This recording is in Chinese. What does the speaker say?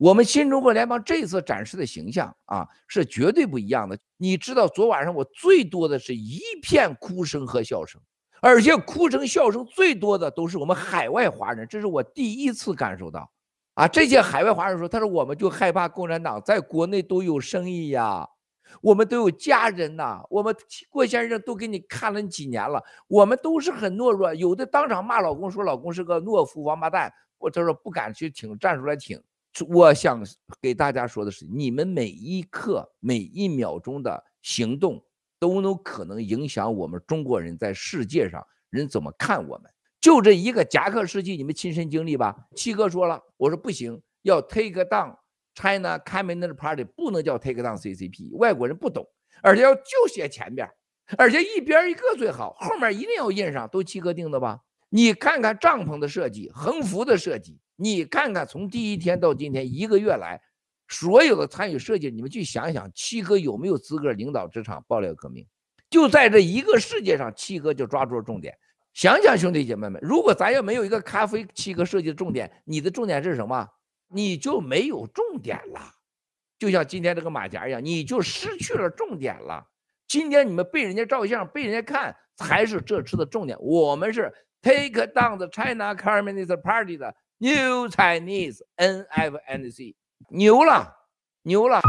我们新中国联邦这次展示的形象啊，是绝对不一样的。你知道，昨晚上我最多的是一片哭声和笑声，而且哭声笑声最多的都是我们海外华人。这是我第一次感受到，啊，这些海外华人说，他说我们就害怕共产党，在国内都有生意呀，我们都有家人呐。我们郭先生都给你看了几年了，我们都是很懦弱，有的当场骂老公说老公是个懦夫、王八蛋，或者说不敢去挺，站出来挺。我想给大家说的是，你们每一刻、每一秒钟的行动，都有可能影响我们中国人在世界上人怎么看我们。就这一个夹克事件，你们亲身经历吧。七哥说了，我说不行，要 take down China，开门 t party，不能叫 take down CCP，外国人不懂，而且要就写前边，而且一边一个最好，后面一定要印上，都七哥定的吧。你看看帐篷的设计，横幅的设计，你看看从第一天到今天一个月来，所有的参与设计，你们去想想，七哥有没有资格领导这场爆料革命？就在这一个世界上，七哥就抓住了重点。想想兄弟姐妹们，如果咱要没有一个咖啡，七哥设计的重点，你的重点是什么？你就没有重点了，就像今天这个马甲一样，你就失去了重点了。今天你们被人家照相、被人家看，才是这次的重点。我们是 take down the China Communist Party 的 New Chinese N F N C，牛了，牛了。